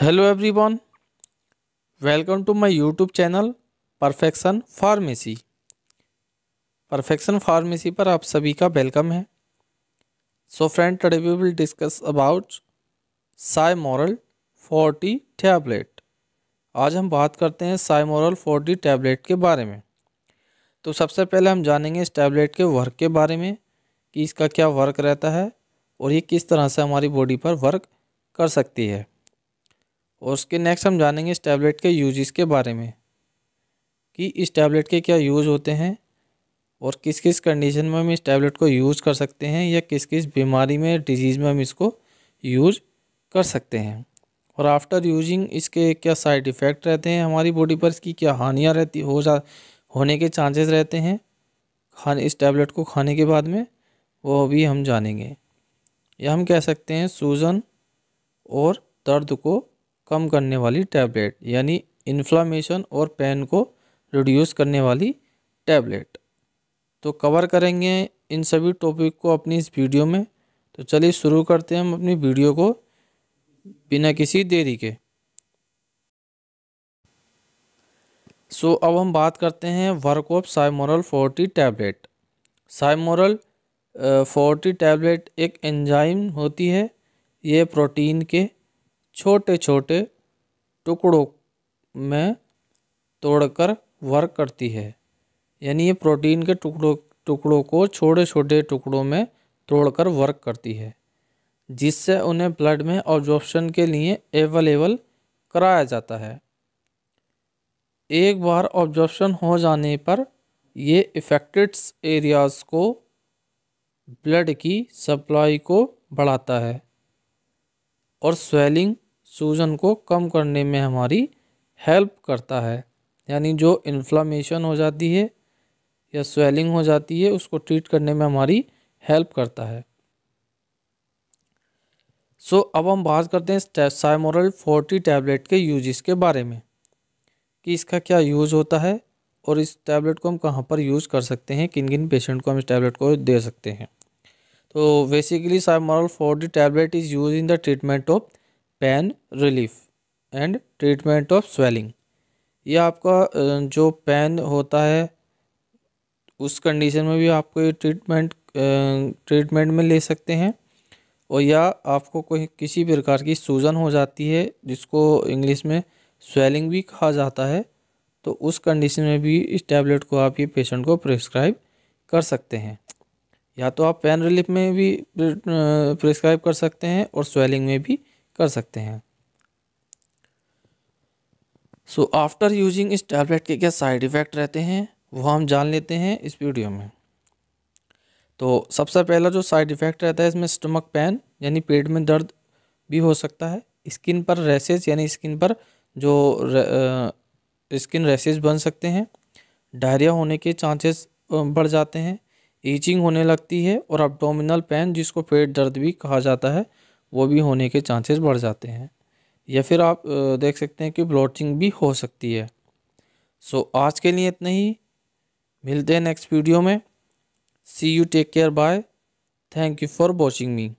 hello everyone welcome to my YouTube channel perfection pharmacy perfection pharmacy पर आप सभी का वेलकम है so friend today we will discuss about Cymoral forty tablet आज हम बात करते हैं साइमोरल फोर्टी टैबलेट के बारे में तो सबसे पहले हम जानेंगे इस टैबलेट के वर्क के बारे में कि इसका क्या वर्क रहता है और ये किस तरह से हमारी बॉडी पर वर्क कर सकती है और उसके नेक्स्ट हम जानेंगे इस टैबलेट के यूजेस के बारे में कि इस टैबलेट के क्या यूज़ होते हैं और किस किस कंडीशन में हम इस टैबलेट को यूज़ कर सकते हैं या किस किस बीमारी में डिजीज़ में हम इसको यूज़ कर सकते हैं और आफ्टर यूजिंग इसके क्या साइड इफ़ेक्ट रहते हैं हमारी बॉडी पर इसकी क्या हानियाँ रहती हो जा होने के चांसेस रहते हैं खाने इस टैबलेट को खाने के बाद में वो भी हम जानेंगे या हम कह सकते हैं सूजन और दर्द को कम करने वाली टैबलेट यानी इन्फ्लामेशन और पेन को रिड्यूस करने वाली टैबलेट तो कवर करेंगे इन सभी टॉपिक को अपनी इस वीडियो में तो चलिए शुरू करते हैं हम अपनी वीडियो को बिना किसी देरी के सो so, अब हम बात करते हैं work of Cymoral forty tablet Cymoral forty tablet एक एंजाइम होती है ये प्रोटीन के छोटे छोटे टुकड़ों में तोड़कर वर्क करती है यानी ये प्रोटीन के टुकड़ों टुकड़ों को छोटे छोटे टुकड़ों में तोड़कर वर्क करती है जिससे उन्हें ब्लड में ऑब्जॉर्प्शन के लिए अवेलेबल कराया जाता है एक बार ऑब्जॉर्प्शन हो जाने पर ये इफ़ेक्टेड एरियाज को ब्लड की सप्लाई को बढ़ाता है और स्वेलिंग सूजन को कम करने में हमारी हेल्प करता है यानी जो इन्फ्लामेशन हो जाती है या स्वेलिंग हो जाती है उसको ट्रीट करने में हमारी हेल्प करता है सो so, अब हम बात करते हैं साइमोरल फोर्टी टैबलेट के यूजेस के बारे में कि इसका क्या यूज़ होता है और इस टैबलेट को हम कहाँ पर यूज़ कर सकते हैं किन किन पेशेंट को हम इस टैबलेट को दे सकते हैं तो basically Cymoral forty tablet is use in the treatment of pain relief and treatment of swelling ये आपका जो पेन होता है उस कंडीशन में भी आपको ये ट्रीटमेंट ट्रीटमेंट में ले सकते हैं और या आपको कोई किसी प्रकार की सूजन हो जाती है जिसको इंग्लिश में स्वेलिंग भी कहा जाता है तो उस कंडीशन में भी इस टैबलेट को आप ये पेशेंट को प्रिस्क्राइब कर सकते हैं या तो आप पेन रिलीफ में भी प्रिस्क्राइब कर सकते हैं और स्वेलिंग में भी कर सकते हैं सो आफ्टर यूजिंग इस टैबलेट के क्या साइड इफ़ेक्ट रहते हैं वो हम जान लेते हैं इस वीडियो में तो सबसे पहला जो साइड इफ़ेक्ट रहता है इसमें स्टमक पेन यानी पेट में दर्द भी हो सकता है स्किन पर रेसेज यानी स्किन पर जो स्किन रेसेज बन सकते हैं डायरिया होने के चांसेस बढ़ जाते हैं ईचिंग होने लगती है और अब्डोमिनल पेन जिसको पेट दर्द भी कहा जाता है वो भी होने के चांसेस बढ़ जाते हैं या फिर आप देख सकते हैं कि ब्लॉटिंग भी हो सकती है सो so, आज के लिए इतना ही मिलते हैं नेक्स्ट वीडियो में see you take care bye thank you for watching me